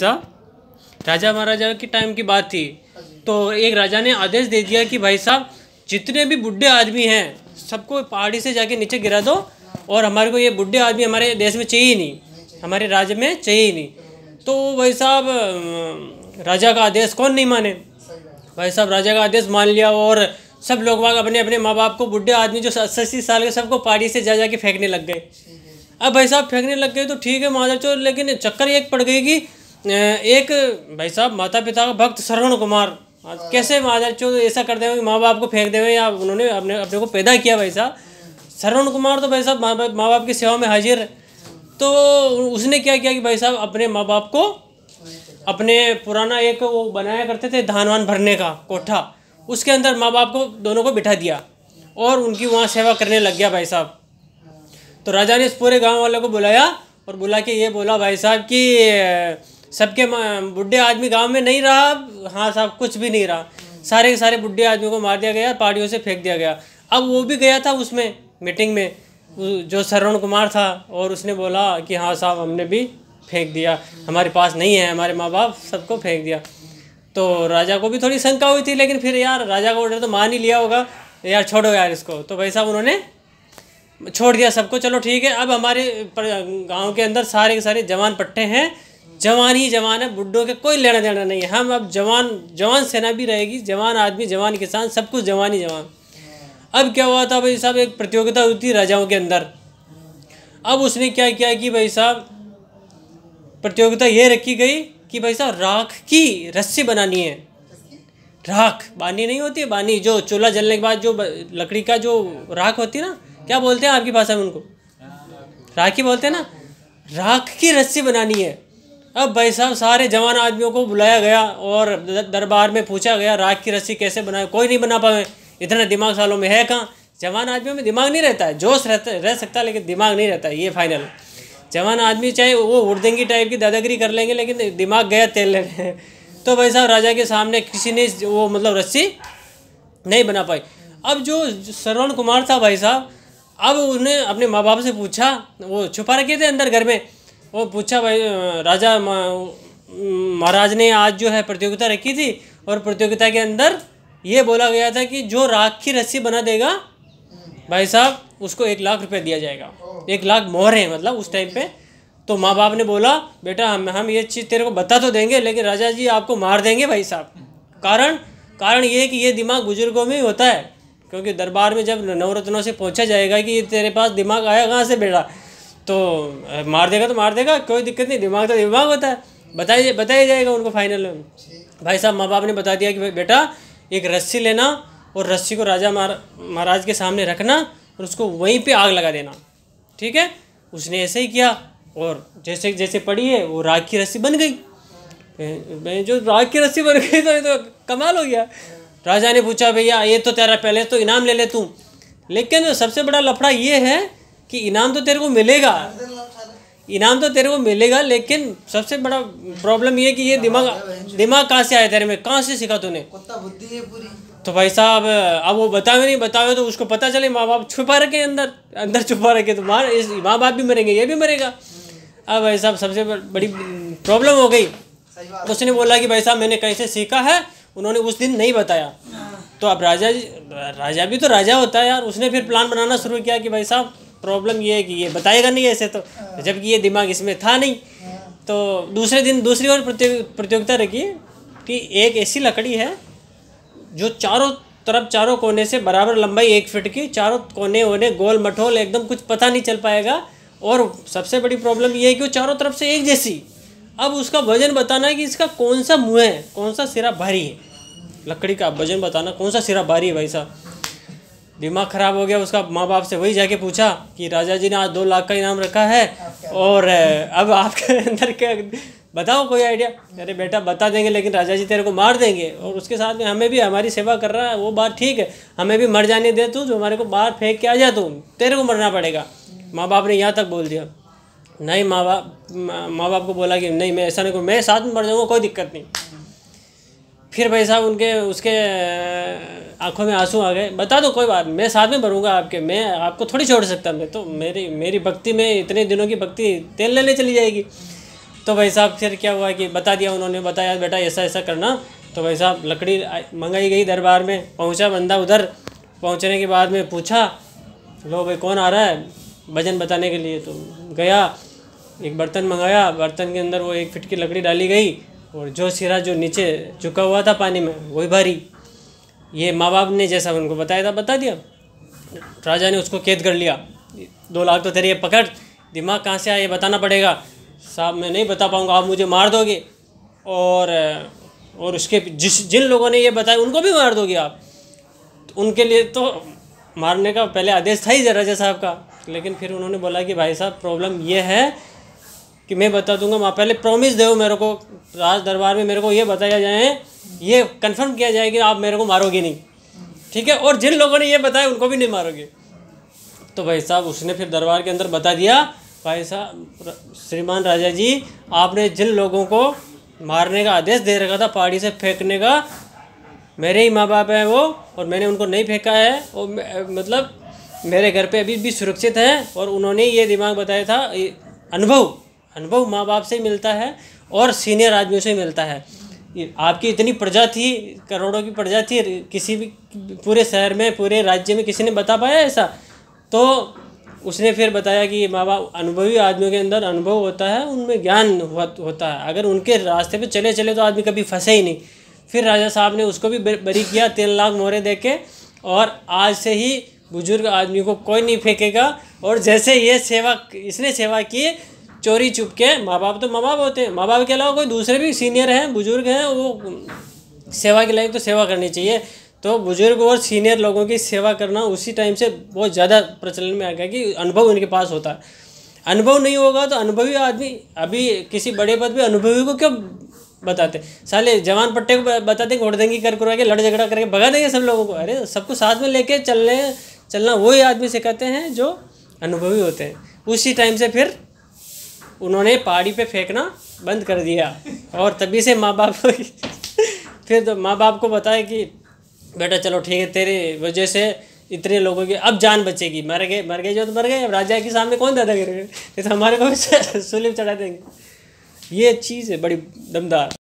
सा राजा महाराजा के टाइम की बात थी तो एक राजा ने आदेश दे दिया कि भाई साहब जितने भी बुढ़े आदमी हैं सबको पहाड़ी से जाके नीचे गिरा दो और हमारे को ये बुढ़े आदमी हमारे देश में चाहिए नहीं हमारे राज्य में चाहिए नहीं तो भाई साहब राजा का आदेश कौन नहीं माने भाई साहब राजा का आदेश मान लिया और सब लोग वहाँ अपने अपने माँ बाप को बुढ़े आदमी जो अस्सी साल के सबको पहाड़ी से जा जा के फेंकने लग गए अब भाई साहब फेंकने लग गए तो ठीक है माधर चोर लेकिन चक्कर एक पड़ गई कि एक भाई साहब माता पिता का भक्त श्रवण कुमार हाँ। कैसे माधर चो ऐसा कर देवे माँ बाप को फेंक देवे या उन्होंने अपने अपने को पैदा किया भाई साहब श्रवण कुमार तो भाई साहब माँ बाप माँ बाप की सेवा में हाजिर तो उसने क्या किया कि भाई साहब अपने माँ बाप को अपने पुराना एक वो बनाया करते थे धान वान भरने का कोठा उसके अंदर माँ बाप को दोनों को बिठा दिया और उनकी वहाँ सेवा करने लग गया भाई साहब तो राजा ने इस पूरे गांव वाले को बुलाया और बुला के ये बोला भाई साहब कि सबके बुढ़े आदमी गांव में नहीं रहा हाँ साहब कुछ भी नहीं रहा सारे के सारे बुढ़े आदमी को मार दिया गया पहाड़ियों से फेंक दिया गया अब वो भी गया था उसमें मीटिंग में जो शरवण कुमार था और उसने बोला कि हाँ साहब हमने भी फेंक दिया हमारे पास नहीं है हमारे माँ बाप सबको फेंक दिया तो राजा को भी थोड़ी शंका हुई थी लेकिन फिर यार राजा का ऑर्डर तो मान ही लिया होगा यार छोड़ो यार इसको तो भाई साहब उन्होंने छोड़ दिया सबको चलो ठीक है अब हमारे गांव के अंदर सारे के सारे जवान पट्टे हैं जवान ही जवान है बुढ़ों के कोई लेना देना नहीं है हम अब जवान जवान सेना भी रहेगी जवान आदमी जवान किसान सब कुछ जवान ही जवान अब क्या हुआ था भाई साहब एक प्रतियोगिता हुई थी राजाओं के अंदर अब उसने क्या किया कि भाई साहब प्रतियोगिता ये रखी गई कि भाई साहब राख की रस्सी बनानी है राख बानी नहीं होती है बानी जो चूल्हा जलने के बाद जो लकड़ी का जो राख होती है ना क्या बोलते हैं आपकी भाषा में उनको राखी बोलते हैं ना राख की रस्सी बनानी है अब भाई साहब सारे जवान आदमियों को बुलाया गया और दरबार में पूछा गया राख की रस्सी कैसे बनाए कोई नहीं बना पाए इतना दिमाग सालों में है कहाँ जवान आदमियों में दिमाग नहीं रहता है जोश रहता रह सकता है लेकिन दिमाग नहीं रहता ये फाइनल जवान आदमी चाहे वो उड़देंगी टाइप की दादागिरी कर लेंगे लेकिन दिमाग गया तेल लेने तो भाई साहब राजा के सामने किसी ने वो मतलब रस्सी नहीं बना पाई अब जो श्रवण कुमार था भाई साहब अब उन्हें अपने माँ बाप से पूछा वो छुपा रखे थे अंदर घर में वो पूछा भाई राजा महाराज ने आज जो है प्रतियोगिता रखी थी और प्रतियोगिता के अंदर ये बोला गया था कि जो राख की रस्सी बना देगा भाई साहब उसको एक लाख रुपए दिया जाएगा एक लाख मोहर है मतलब उस टाइम पे तो माँ बाप ने बोला बेटा हम हम ये चीज़ तेरे को बता तो देंगे लेकिन राजा जी आपको मार देंगे भाई साहब कारण कारण ये कि ये दिमाग बुजुर्गों में ही होता है क्योंकि दरबार में जब नवरत्नों से पूछा जाएगा कि ये तेरे पास दिमाग आया कहाँ से बेटा तो मार देगा तो मार देगा कोई दिक्कत नहीं दिमाग तो दिमाग होता है बताइए बताया जाएगा उनको फाइनल में भाई साहब माँ बाप ने बता दिया कि बेटा एक रस्सी लेना और रस्सी को राजा महाराज के सामने रखना और उसको वहीं पे आग लगा देना ठीक है उसने ऐसे ही किया और जैसे जैसे पड़ी है वो राग की रस्सी बन गई जो राग की रस्सी बन गई तो ये तो कमाल हो गया राजा ने पूछा भैया ये तो तेरा पहले तो इनाम ले ले तू लेकिन सबसे बड़ा लफड़ा ये है कि इनाम तो तेरे को मिलेगा इनाम तो तेरे को मिलेगा लेकिन सबसे बड़ा प्रॉब्लम ये कि ये दिमाग दिमाग कहाँ से आया तेरे में कहाँ से सीखा तूने तो भाई साहब अब वो बतावे नहीं बतावे तो उसको पता चले माँ बाप छुपा रखे अंदर अंदर छुपा रखे तो माँ इस माँ बाप भी मरेंगे ये भी मरेगा हम्म। अब भाई साहब सबसे बड़ी प्रॉब्लम हो गई उसने बोला कि भाई साहब मैंने कैसे सीखा है उन्होंने उस दिन नहीं बताया हाँ। तो अब राजा जी राजा भी तो राजा होता है यार उसने फिर प्लान बनाना शुरू किया कि भाई साहब प्रॉब्लम ये है कि ये बताएगा नहीं ऐसे तो हाँ। जबकि ये दिमाग इसमें था नहीं हाँ। तो दूसरे दिन दूसरी और प्रतियोगिता रखी कि एक ऐसी लकड़ी है जो चारों तरफ चारों कोने से बराबर लंबाई एक फिट की चारों कोने होने गोल मठोल एकदम कुछ पता नहीं चल पाएगा और सबसे बड़ी प्रॉब्लम ये है कि वो चारों तरफ से एक जैसी अब उसका वजन बताना है कि इसका कौन सा मुँह है कौन सा सिरा भारी है लकड़ी का वजन बताना कौन सा सिरा भारी है भाई साहब दिमाग ख़राब हो गया उसका माँ बाप से वही जाके पूछा कि राजा जी ने आज दो लाख का इनाम रखा है और अब आपके अंदर क्या बताओ कोई आइडिया अरे बेटा बता देंगे लेकिन राजा जी तेरे को मार देंगे और उसके साथ में हमें भी हमारी सेवा कर रहा है वो बात ठीक है हमें भी मर जाने दे तू जो हमारे को बाहर फेंक के आ जा तू तेरे को मरना पड़ेगा माँ बाप ने यहाँ तक बोल दिया नहीं माँ बाप माँ बाप को बोला कि नहीं मैं ऐसा नहीं करूँ मैं साथ में मर जाऊँगा कोई दिक्कत नहीं फिर भाई साहब उनके उसके आंखों में आंसू आ गए बता दो कोई बात मैं साथ में भरूंगा आपके मैं आपको थोड़ी छोड़ सकता मैं तो मेरी मेरी भक्ति में इतने दिनों की भक्ति तेल लेने चली जाएगी तो भाई साहब फिर क्या हुआ कि बता दिया उन्होंने बताया बेटा ऐसा ऐसा करना तो भाई साहब लकड़ी मंगाई गई दरबार में पहुंचा बंदा उधर पहुंचने के बाद में पूछा लो भाई कौन आ रहा है भजन बताने के लिए तो गया एक बर्तन मंगाया बर्तन के अंदर वो एक फिट की लकड़ी डाली गई और जो सिरा जो नीचे झुका हुआ था पानी में वही भारी ये माँ बाप ने जैसा उनको बताया था बता दिया राजा ने उसको कैद कर लिया दो लाख तो तेरी पकड़ दिमाग कहाँ से आया ये बताना पड़ेगा साहब मैं नहीं बता पाऊँगा आप मुझे मार दोगे और और उसके जिस जिन लोगों ने ये बताया उनको भी मार दोगे आप तो उनके लिए तो मारने का पहले आदेश था ही राजा साहब का लेकिन फिर उन्होंने बोला कि भाई साहब प्रॉब्लम यह है कि मैं बता दूंगा वहाँ पहले प्रॉमिस दो मेरे को राज दरबार में मेरे को ये बताया जाए ये कंफर्म किया जाए कि आप मेरे को मारोगे नहीं ठीक है और जिन लोगों ने ये बताया उनको भी नहीं मारोगे तो भाई साहब उसने फिर दरबार के अंदर बता दिया भाई साहब श्रीमान राजा जी आपने जिन लोगों को मारने का आदेश दे रखा था पहाड़ी से फेंकने का मेरे ही माँ बाप हैं वो और मैंने उनको नहीं फेंका है और मतलब मेरे घर पे अभी भी सुरक्षित हैं और उन्होंने ये दिमाग बताया था अनुभव अनुभव माँ बाप से मिलता है और सीनियर आदमियों से मिलता है आपकी इतनी प्रजा थी करोड़ों की प्रजा थी किसी भी पूरे शहर में पूरे राज्य में किसी ने बता पाया ऐसा तो उसने फिर बताया कि माँ बाप अनुभवी आदमियों के अंदर अनुभव होता है उनमें ज्ञान होता है अगर उनके रास्ते पे चले चले तो आदमी कभी फंसे ही नहीं फिर राजा साहब ने उसको भी बरी किया तेल लाख मोहरे दे के और आज से ही बुजुर्ग आदमी को कोई नहीं फेंकेगा और जैसे ये सेवा इसने सेवा की चोरी छुप के माँ बाप तो माँ बाप होते हैं माँ बाप के अलावा कोई दूसरे भी सीनियर हैं बुजुर्ग हैं वो सेवा के लायक तो सेवा करनी चाहिए तो बुजुर्ग और सीनियर लोगों की सेवा करना उसी टाइम से बहुत ज़्यादा प्रचलन में आ गया कि अनुभव उनके पास होता है अनुभव नहीं होगा तो अनुभवी आदमी अभी किसी बड़े पद पर अनुभवी को क्यों बताते साले जवान पट्टे को बताते घोड़दंगी कर करवा के लड़ झगड़ा करके भगा देंगे सब लोगों को अरे सबको साथ में लेके चलने चलना वही आदमी सिखाते हैं जो अनुभवी होते हैं उसी टाइम से फिर उन्होंने पहाड़ी पे फेंकना बंद कर दिया और तभी से माँ बाप फिर तो माँ बाप को बताया कि बेटा चलो ठीक है तेरे वजह से इतने लोगों की अब जान बचेगी मर गए मर गए जो तो मर गए अब राजा के सामने कौन दादा करेगा तो हमारे को सुलिम चढ़ा देंगे ये चीज़ है बड़ी दमदार